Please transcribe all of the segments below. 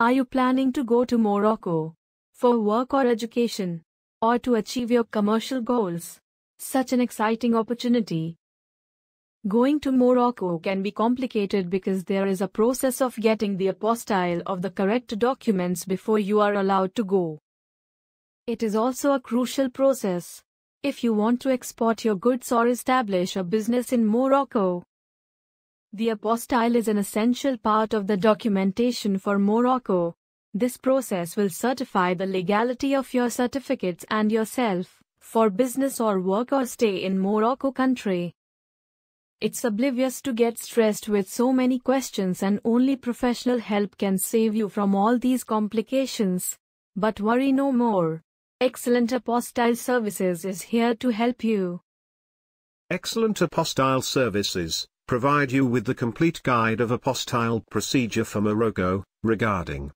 Are you planning to go to Morocco? For work or education? Or to achieve your commercial goals? Such an exciting opportunity. Going to Morocco can be complicated because there is a process of getting the apostille of the correct documents before you are allowed to go. It is also a crucial process. If you want to export your goods or establish a business in Morocco, the apostille is an essential part of the documentation for Morocco. This process will certify the legality of your certificates and yourself, for business or work or stay in Morocco country. It's oblivious to get stressed with so many questions and only professional help can save you from all these complications. But worry no more. Excellent Apostille Services is here to help you. Excellent Apostille Services provide you with the complete guide of apostille procedure for Morocco, regarding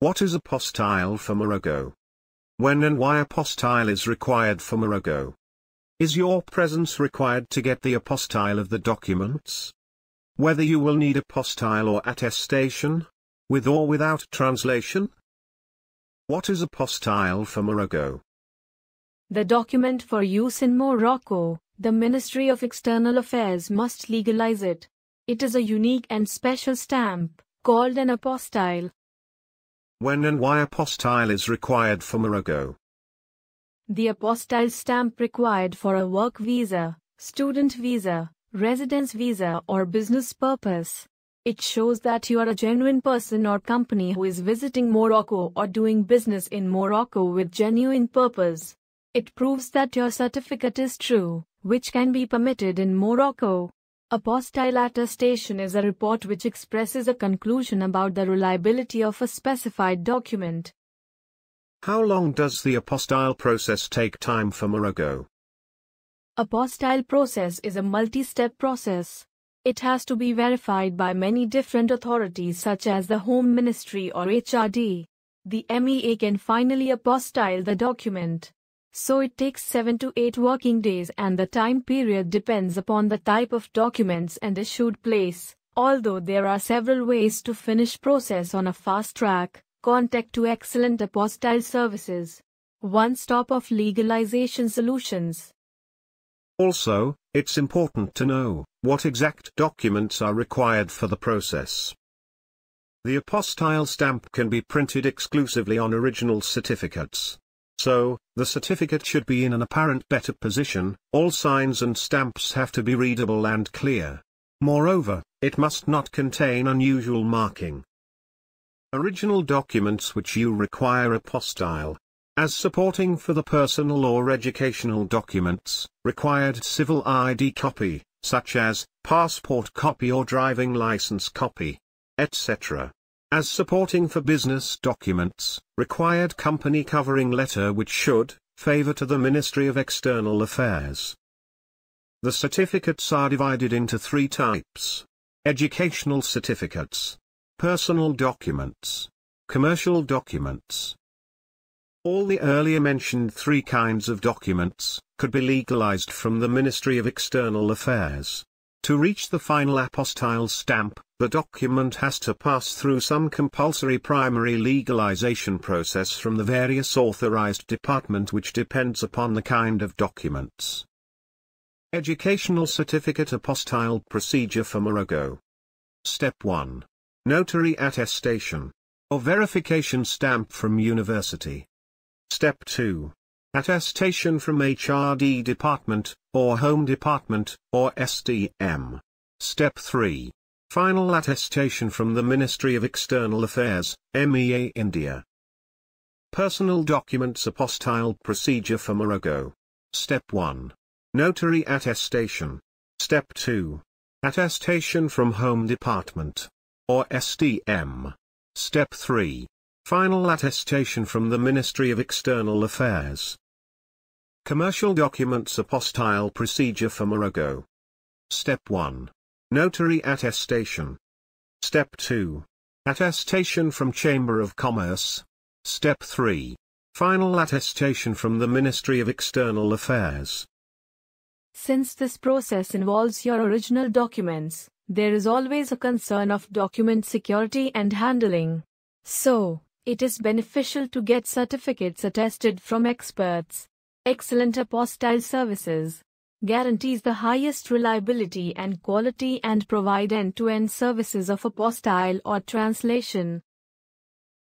What is apostille for Morocco? When and why apostille is required for Morocco? Is your presence required to get the apostille of the documents? Whether you will need apostille or attestation? With or without translation? What is apostille for Morocco? The document for use in Morocco the Ministry of External Affairs must legalize it. It is a unique and special stamp, called an apostille. When and why apostille is required for Morocco? The apostille stamp required for a work visa, student visa, residence visa or business purpose. It shows that you are a genuine person or company who is visiting Morocco or doing business in Morocco with genuine purpose. It proves that your certificate is true, which can be permitted in Morocco. Apostille attestation is a report which expresses a conclusion about the reliability of a specified document. How long does the apostille process take time for Morocco? Apostille process is a multi-step process. It has to be verified by many different authorities such as the Home Ministry or HRD. The MEA can finally apostille the document so it takes 7 to 8 working days and the time period depends upon the type of documents and issued place. Although there are several ways to finish process on a fast track, contact to excellent apostille services. One stop of legalization solutions. Also, it's important to know what exact documents are required for the process. The apostille stamp can be printed exclusively on original certificates. So, the certificate should be in an apparent better position, all signs and stamps have to be readable and clear. Moreover, it must not contain unusual marking. Original documents which you require apostile, As supporting for the personal or educational documents, required civil ID copy, such as, passport copy or driving license copy, etc. As supporting for business documents, required company covering letter which should, favor to the Ministry of External Affairs. The certificates are divided into three types. Educational certificates. Personal documents. Commercial documents. All the earlier mentioned three kinds of documents could be legalized from the Ministry of External Affairs. To reach the final apostile stamp, the document has to pass through some compulsory primary legalization process from the various authorized department which depends upon the kind of documents. Educational Certificate Apostille Procedure for Morocco Step 1. Notary attestation. Or verification stamp from university. Step 2. Attestation from HRD department, or home department, or SDM. Step 3. Final attestation from the Ministry of External Affairs, MEA India. Personal documents apostille procedure for Morocco. Step 1. Notary attestation. Step 2. Attestation from Home Department. Or SDM. Step 3. Final attestation from the Ministry of External Affairs. Commercial documents apostille procedure for Morocco. Step 1. Notary attestation. Step 2. Attestation from Chamber of Commerce. Step 3. Final attestation from the Ministry of External Affairs. Since this process involves your original documents, there is always a concern of document security and handling. So, it is beneficial to get certificates attested from experts. Excellent apostille services guarantees the highest reliability and quality and provide end-to-end services of apostille or translation.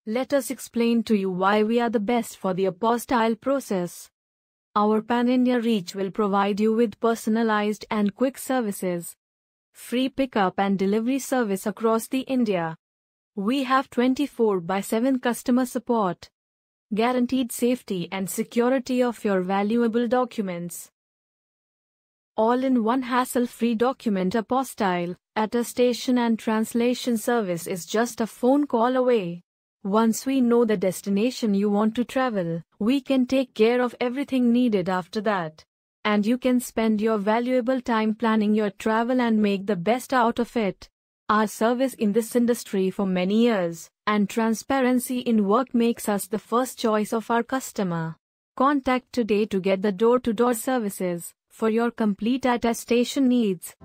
Let us explain to you why we are the best for the apostille process. Our pan-India reach will provide you with personalized and quick services. Free pickup and delivery service across the India. We have 24 by 7 customer support. Guaranteed safety and security of your valuable documents all-in-one hassle-free document apostille, attestation and translation service is just a phone call away. Once we know the destination you want to travel, we can take care of everything needed after that. And you can spend your valuable time planning your travel and make the best out of it. Our service in this industry for many years, and transparency in work makes us the first choice of our customer. Contact today to get the door-to-door -door services for your complete attestation needs.